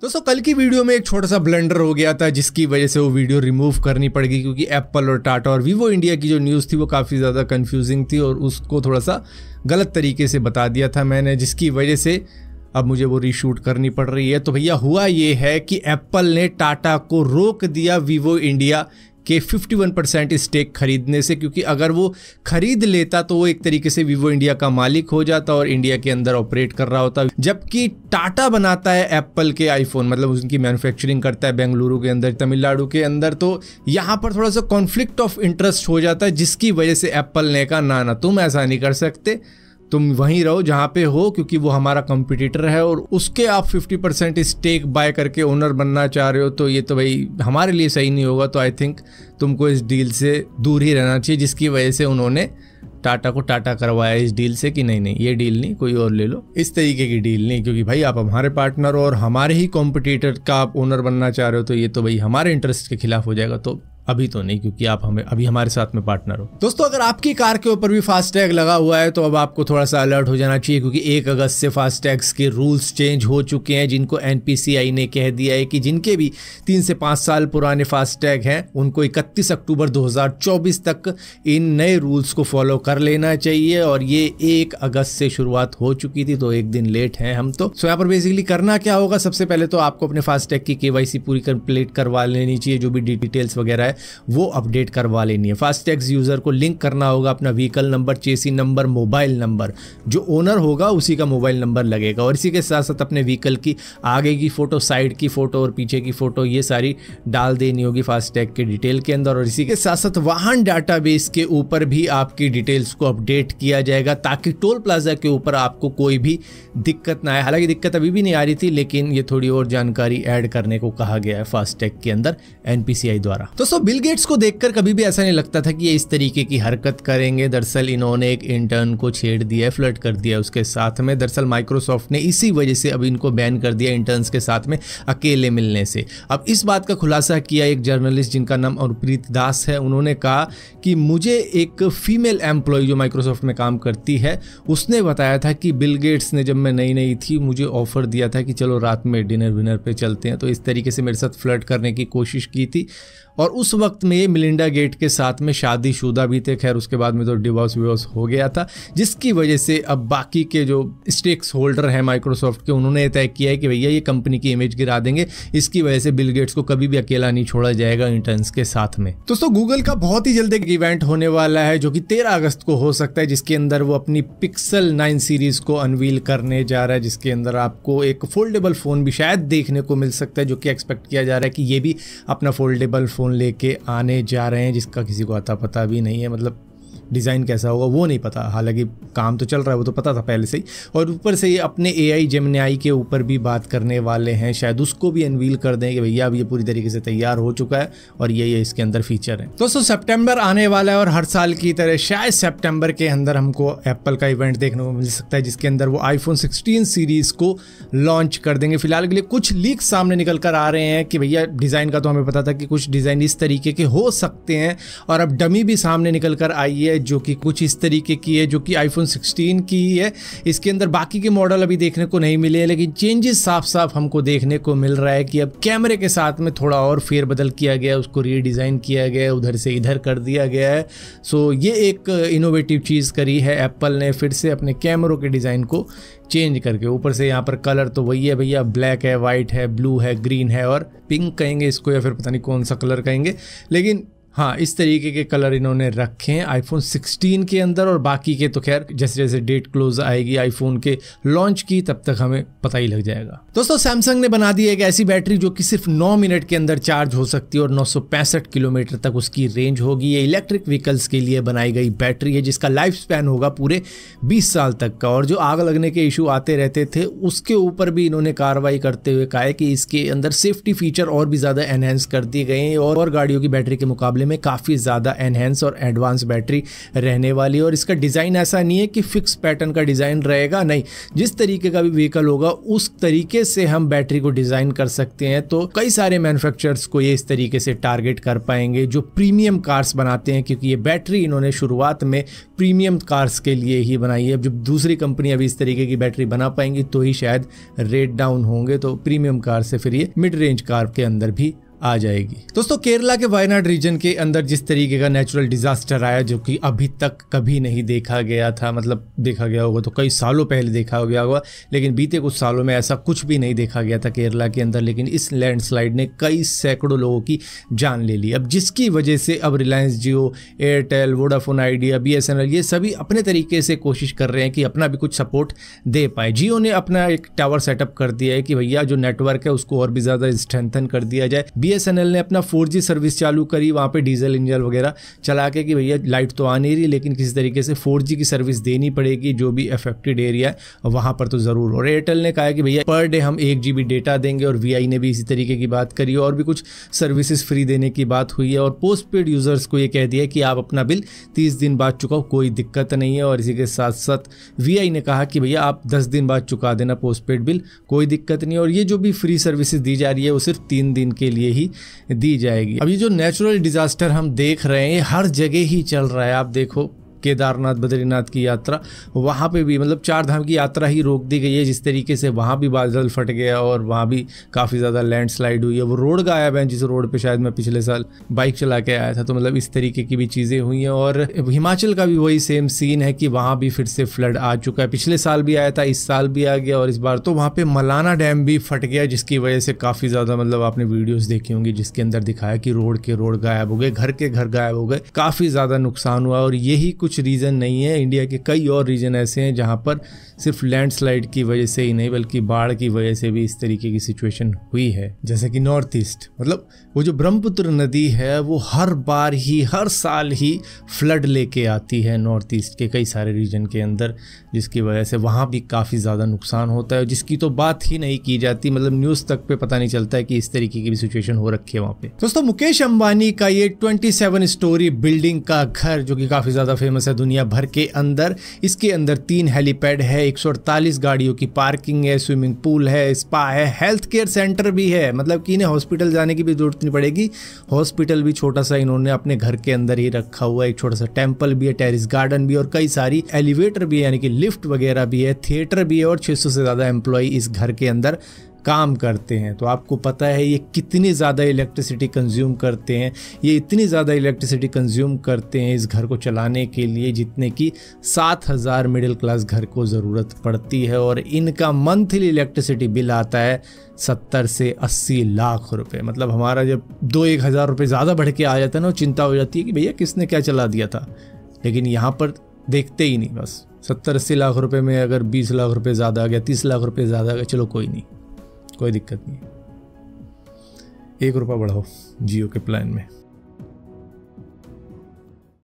दोस्तों कल की वीडियो में एक छोटा सा ब्लेंडर हो गया था जिसकी वजह से वो वीडियो रिमूव करनी पड़ गई क्योंकि एप्पल और टाटा और वीवो इंडिया की जो न्यूज़ थी वो काफ़ी ज़्यादा कंफ्यूजिंग थी और उसको थोड़ा सा गलत तरीके से बता दिया था मैंने जिसकी वजह से अब मुझे वो रीशूट करनी पड़ रही है तो भैया हुआ ये है कि एप्पल ने टाटा को रोक दिया वीवो इंडिया के 51 परसेंट स्टेक खरीदने से क्योंकि अगर वो खरीद लेता तो वो एक तरीके से वीवो इंडिया का मालिक हो जाता और इंडिया के अंदर ऑपरेट कर रहा होता जबकि टाटा बनाता है एप्पल के आईफोन मतलब उनकी मैन्युफैक्चरिंग करता है बेंगलुरु के अंदर तमिलनाडु के अंदर तो यहाँ पर थोड़ा सा कॉन्फ्लिक्ट ऑफ इंटरेस्ट हो जाता है जिसकी वजह से एप्पल ने कहा ना ना तुम ऐसा नहीं कर सकते तुम वहीं रहो जहाँ पे हो क्योंकि वो हमारा कंपटीटर है और उसके आप 50 परसेंट स्टेक बाय करके ओनर बनना चाह रहे हो तो ये तो भाई हमारे लिए सही नहीं होगा तो आई थिंक तुमको इस डील से दूर ही रहना चाहिए जिसकी वजह से उन्होंने टाटा को टाटा करवाया इस डील से कि नहीं नहीं ये डील नहीं कोई और ले लो इस तरीके की डील नहीं क्योंकि भाई आप हमारे पार्टनर हो और हमारे ही कॉम्पिटिटर का आप ओनर बनना चाह रहे हो तो ये तो भाई हमारे इंटरेस्ट के खिलाफ हो जाएगा तो अभी तो नहीं क्योंकि आप हमें अभी हमारे साथ में पार्टनर हो दोस्तों अगर आपकी कार के ऊपर भी फास्टैग लगा हुआ है तो अब आपको थोड़ा सा अलर्ट हो जाना चाहिए क्योंकि एक अगस्त से फास्टैग्स के रूल्स चेंज हो चुके हैं जिनको एनपीसीआई ने कह दिया है कि जिनके भी तीन से पाँच साल पुराने फास्टैग हैं उनको इकतीस अक्टूबर दो तक इन नए रूल्स को फॉलो कर लेना चाहिए और ये एक अगस्त से शुरुआत हो चुकी थी तो एक दिन लेट हैं हम तो सो यहाँ पर बेसिकली करना क्या होगा सबसे पहले तो आपको अपने फास्टैग की के पूरी कंप्लीट करवा लेनी चाहिए जो भी डिटेल्स वगैरह है वो अपडेट करवा लेनी है फास्टैग्स यूज़र को लिंक करना होगा अपना vehicle number chassis number mobile number जो ओनर होगा उसी का मोबाइल नंबर लगेगा और इसी के साथ साथ अपने व्हीकल की आगे की फ़ोटो साइड की फ़ोटो और पीछे की फ़ोटो ये सारी डाल देनी होगी फास्टैग के डिटेल के अंदर और इसी के साथ साथ वाहन डाटा के ऊपर भी आपकी डिटेल्स को अपडेट किया जाएगा ताकि टोल प्लाजा के ऊपर आपको कोई भी दिक्कत ना आए हालांकि दिक्कत अभी भी नहीं आ रही थी लेकिन ये थोड़ी और जानकारी ऐड करने को कहा गया है फास्टैग के अंदर एनपीसीआई द्वारा दोस्तों बिल गेट्स को देखकर कभी भी ऐसा नहीं लगता था कि ये इस तरीके की हरकत करेंगे दरअसल इन्होंने एक इंटर्न को छेड़ दिया फ्लर्ट कर दिया उसके साथ में दरअसल माइक्रोसॉफ्ट ने इसी वजह से अब इनको बैन कर दिया इंटर्न्स के साथ में अकेले मिलने से अब इस बात का खुलासा किया एक जर्नलिस्ट जिनका नाम अनुप्रीत दास है उन्होंने कहा कि मुझे एक फीमेल एम्प्लॉय जो माइक्रोसॉफ्ट में काम करती है उसने बताया था कि बिल गेट्स ने जब मैं नई नई थी मुझे ऑफ़र दिया था कि चलो रात में डिनर विनर पे चलते हैं तो इस तरीके से मेरे साथ फ्लर्ट करने की कोशिश की थी और उस वक्त में मिलिंडा गेट के साथ में शादीशुदा भी थे खैर उसके बाद में तो डिवोर्स विवोर्स हो गया था जिसकी वजह से अब बाकी के जो स्टेक्स होल्डर हैं माइक्रोसॉफ्ट के उन्होंने तय किया है कि भैया ये कंपनी की इमेज गिरा देंगे इसकी वजह से बिल गेट्स को कभी भी अकेला नहीं छोड़ा जाएगा इंटर्न्स के साथ में दोस्तों गूगल का बहुत ही जल्द एक इवेंट होने वाला है जो कि तेरह अगस्त को हो सकता है जिसके अंदर वो अपनी पिक्सल नाइन सीरीज को अनवील करने जा रहा है जिसके अंदर आपको एक फोल्डेबल फोन भी शायद देखने को मिल सकता है जो कि एक्सपेक्ट किया जा रहा है कि ये भी अपना फोल्डेबल फोन लेके के आने जा रहे हैं जिसका किसी को अता पता भी नहीं है मतलब डिज़ाइन कैसा होगा वो नहीं पता हालांकि काम तो चल रहा है वो तो पता था पहले से ही और ऊपर से ये अपने ए आई आई के ऊपर भी बात करने वाले हैं शायद उसको भी अनवील कर दें कि भैया अब ये पूरी तरीके से तैयार हो चुका है और ये ये इसके अंदर फीचर है दोस्तों सेप्टेम्बर आने वाला है और हर साल की तरह शायद सेप्टेम्बर के अंदर हमको एप्पल का इवेंट देखने को मिल सकता है जिसके अंदर वो आईफोन सिक्सटीन सीरीज़ को लॉन्च कर देंगे फिलहाल के लिए कुछ लीक सामने निकल कर आ रहे हैं कि भैया डिज़ाइन का तो हमें पता था कि कुछ डिज़ाइन इस तरीके के हो सकते हैं और अब डमी भी सामने निकल कर आई है है जो कि कुछ इस तरीके की है जो कि आईफोन 16 की ही है इसके अंदर बाकी के मॉडल अभी देखने को नहीं मिले हैं लेकिन चेंजेस साफ साफ हमको देखने को मिल रहा है कि अब कैमरे के साथ में थोड़ा और फेरबदल किया गया उसको रीडिज़ाइन किया गया उधर से इधर कर दिया गया है सो ये एक इनोवेटिव चीज़ करी है एप्पल ने फिर से अपने कैमरों के डिज़ाइन को चेंज करके ऊपर से यहाँ पर कलर तो वही है भैया ब्लैक है वाइट है ब्लू है ग्रीन है और पिंक कहेंगे इसको या फिर पता नहीं कौन सा कलर कहेंगे लेकिन हाँ इस तरीके के कलर इन्होंने रखे हैं आईफोन 16 के अंदर और बाकी के तो खैर जैसे जैसे डेट क्लोज आएगी आईफोन के लॉन्च की तब तक हमें पता ही लग जाएगा दोस्तों सैमसंग ने बना दी एक ऐसी बैटरी जो कि सिर्फ 9 मिनट के अंदर चार्ज हो सकती है और नौ किलोमीटर तक उसकी रेंज होगी ये इलेक्ट्रिक व्हीकल्स के लिए बनाई गई बैटरी है जिसका लाइफ स्पैन होगा पूरे बीस साल तक का और जो आग लगने के इशू आते रहते थे उसके ऊपर भी इन्होंने कार्रवाई करते हुए कहा कि इसके अंदर सेफ्टी फीचर और भी ज़्यादा एनहेंस कर दिए गए हैं और गाड़ियों की बैटरी के मुकाबले में काफ़ी ज़्यादा एनहेंस और एडवांस बैटरी रहने वाली है और इसका डिज़ाइन ऐसा नहीं है कि फिक्स पैटर्न का डिज़ाइन रहेगा नहीं जिस तरीके का भी व्हीकल होगा उस तरीके से हम बैटरी को डिज़ाइन कर सकते हैं तो कई सारे मैनुफैक्चरर्स को ये इस तरीके से टारगेट कर पाएंगे जो प्रीमियम कार्स बनाते हैं क्योंकि ये बैटरी इन्होंने शुरुआत में प्रीमियम कार्स के लिए ही बनाई है जब दूसरी कंपनी अभी इस तरीके की बैटरी बना पाएंगी तो ही शायद रेट डाउन होंगे तो प्रीमियम कार से फिर ये मिड रेंज कार के अंदर भी आ जाएगी दोस्तों केरला के वायनाड रीजन के अंदर जिस तरीके का नेचुरल डिजास्टर आया जो कि अभी तक कभी नहीं देखा गया था मतलब देखा गया होगा तो कई सालों पहले देखा गया होगा लेकिन बीते कुछ सालों में ऐसा कुछ भी नहीं देखा गया था केरला के अंदर लेकिन इस लैंडस्लाइड ने कई सैकड़ों लोगों की जान ले ली अब जिसकी वजह से अब रिलायंस जियो एयरटेल वोडाफोन आइडिया बी ये सभी अपने तरीके से कोशिश कर रहे हैं कि अपना भी कुछ सपोर्ट दे पाए जियो ने अपना एक टावर सेटअप कर दिया है कि भैया जो नेटवर्क है उसको और भी ज़्यादा स्ट्रेंथन कर दिया जाए बी बीएसएनएल ने अपना फोर सर्विस चालू करी वहाँ पे डीजल इंजन वगैरह चला के कि भैया लाइट तो आ नहीं रही लेकिन किसी तरीके से फोर की सर्विस देनी पड़ेगी जो भी अफेक्टेड एरिया है वहाँ पर तो ज़रूर और एयरटेल ने कहा कि भैया पर डे हम एक जी डेटा देंगे और वी ने भी इसी तरीके की बात करी और भी कुछ सर्विसेज फ्री देने की बात हुई है और पोस्ट पेड यूज़र्स को ये कह दिया कि आप अपना बिल तीस दिन बाद चुकाओ कोई दिक्कत नहीं है और इसी के साथ साथ वी ने कहा कि भैया आप दस दिन बाद चुका देना पोस्ट पेड बिल कोई दिक्कत नहीं और ये जो भी फ्री सर्विसेज दी जा रही है वो सिर्फ तीन दिन के लिए ही दी जाएगी अब ये जो नेचुरल डिज़ास्टर हम देख रहे हैं हर जगह ही चल रहा है आप देखो केदारनाथ बद्रीनाथ की यात्रा वहाँ पे भी मतलब चार धाम की यात्रा ही रोक दी गई है जिस तरीके से वहाँ भी बादल फट गया और वहाँ भी काफ़ी ज़्यादा लैंडस्लाइड हुई है वो रोड गायब है जिस रोड पर शायद मैं पिछले साल बाइक चला के आया था तो मतलब इस तरीके की भी चीज़ें हुई हैं और हिमाचल का भी वही सेम सीन है कि वहाँ भी फिर से फ्लड आ चुका है पिछले साल भी आया था इस साल भी आ गया और इस बार तो वहाँ पर मलाना डैम भी फट गया जिसकी वजह से काफ़ी ज़्यादा मतलब आपने वीडियोस देखी होंगी जिसके अंदर दिखाया कि रोड के रोड गायब हो गए घर के घर गायब हो गए काफ़ी ज़्यादा नुकसान हुआ और यही कुछ कुछ रीज़न नहीं है इंडिया के कई और रीजन ऐसे हैं जहाँ पर सिर्फ लैंडस्लाइड की वजह से ही नहीं बल्कि बाढ़ की वजह से भी इस तरीके की सिचुएशन हुई है जैसे कि नॉर्थ ईस्ट मतलब वो जो ब्रह्मपुत्र नदी है वो हर बार ही हर साल ही फ्लड लेके आती है नॉर्थ ईस्ट के कई सारे रीजन के अंदर जिसकी वजह से वहाँ भी काफ़ी ज़्यादा नुकसान होता है जिसकी तो बात ही नहीं की जाती मतलब न्यूज़ तक पे पता नहीं चलता है कि इस तरीके की भी सिचुएशन हो रखी है वहाँ पे दोस्तों मुकेश अम्बानी का ये ट्वेंटी स्टोरी बिल्डिंग का घर जो कि काफ़ी ज़्यादा फेमस जैसा दुनिया भर के अंदर इसके अंदर तीन हेलीपैड है एक गाड़ियों की पार्किंग है स्विमिंग पूल है स्पा है हेल्थ केयर सेंटर भी है मतलब कि इन्हें हॉस्पिटल जाने की भी ज़रूरत नहीं पड़ेगी हॉस्पिटल भी छोटा सा इन्होंने अपने घर के अंदर ही रखा हुआ है एक छोटा सा टेम्पल भी है टेरिस गार्डन भी और कई सारी एलिवेटर भी है यानी कि लिफ्ट वगैरह भी है थिएटर भी है और छह से ज़्यादा एम्प्लॉय इस घर के अंदर काम करते हैं तो आपको पता है ये कितनी ज़्यादा इलेक्ट्रिसिटी कंज्यूम करते हैं ये इतनी ज़्यादा इलेक्ट्रिसिटी कंज्यूम करते हैं इस घर को चलाने के लिए जितने की सात हज़ार मिडिल क्लास घर को ज़रूरत पड़ती है और इनका मंथली इलेक्ट्रिसिटी बिल आता है सत्तर से अस्सी लाख रुपए मतलब हमारा जब दो एक हज़ार रुपये ज़्यादा बढ़ के आ जाता है ना चिंता हो जाती है कि भैया किसने क्या चला दिया था लेकिन यहाँ पर देखते ही नहीं बस सत्तर अस्सी लाख रुपए में अगर बीस लाख रुपए ज़्यादा आ गया तीस लाख रुपए ज़्यादा आ गया चलो कोई नहीं कोई दिक्कत नहीं एक रुपया बढ़ाओ जियो के प्लान में